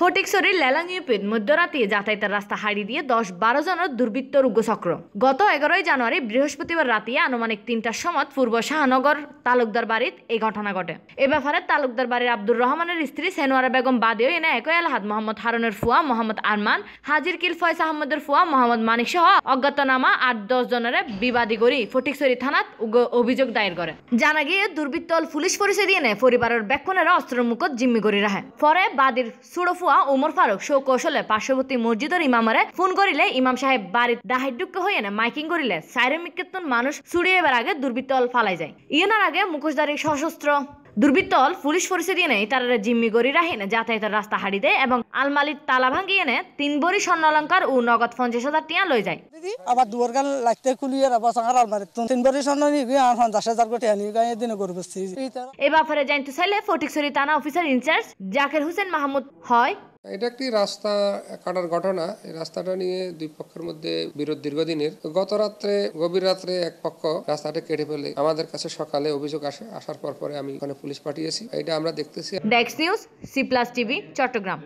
ফটিকছড়ির লেলাঙ্গিউপিত মধ্যরাতে যাতায়াতের রাস্তা হারিয়ে দিয়ে দশ বারো জনের দুর্বৃত্ত রুগ্রচক্র গত এগারোই জানুয়ারি বৃহস্পতিবার রাতে আনুমানিক তিনটার সময় পূর্ব শাহনগর তালুকদার বাড়ির এই ঘটনা ঘটে এ ব্যাপারে তালুকদার বাড়ির আব্দুর রহমানের স্ত্রী সেনোয়ারা বেগম বাদেও এনে একই আলহাদ মোহাম্মদ হারুনের ফুয়া মোহাম্মদ আরমান হাজির কিল ফয়েজ আহমদের ফুয়া মোহাম্মদ মানিক সহ অজ্ঞাতনামা আট দশ জনের বিবাদী করি ফটিকছড়ি থানাত অভিযোগ দায়ের করে জানা গিয়ে দুর্বৃত্ত পুলিশ পরিচয় দিয়ে পরিবারের ব্যাক্ষণের অস্ত্র মুখত জিম্মি করে রাখে পরে বাদির সুড়ফু ফুয়া উমর ফারুক সৌ কৌশলে পার্শ্ববর্তী মসজিদের ইমামরে ফোন করিলে ইমাম সাহেব বাড়ির ডাহিডুক্য হয়ে না মাইকিং করিলে সাইরে মিকেতন মানুষ ছুড়িয়ে এবার আগে দুর্বৃত্তল ফালাই যায় ইয়নার আগে মুখোশধারী সশস্ত্র দুর্বৃত্তল পুলিশ পরিচয় দিয়ে নেয় তারা জিম্মি করি রাহিন যাতায়াতের রাস্তা হারি দেয় এবং আলমালির তালা ভাঙিয়ে এনে তিন বড়ি স্বর্ণালঙ্কার ও নগদ পঞ্চাশ হাজার টিয়া লয়ে যায় এ তিন ব্যাপারে জানতে চাইলে ফটিকছড়ি থানা অফিসার ইনচার্জ জাকের হোসেন মাহমুদ হয় এটা একটি রাস্তা কাটার ঘটনা এই রাস্তাটা নিয়ে দুই পক্ষের মধ্যে বিরোধ দীর্ঘদিনের গত রাত্রে গভীর রাত্রে এক পক্ষ রাস্তাটা কেটে ফেলে আমাদের কাছে সকালে অভিযোগ আসে আসার পর পরে আমি ওখানে পুলিশ পাঠিয়েছি এটা আমরা দেখতেছি ডেক্স news C plus TV Chattogram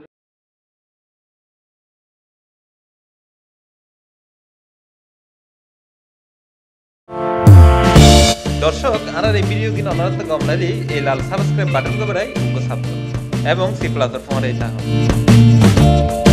দর্শক আর এই ভিডিও কিনা অনারাত্মক গমলালি এই লাল সাবস্ক্রাইব বাটন করে সাবস্ক্রাইব এবং সি প্লাস ফোনের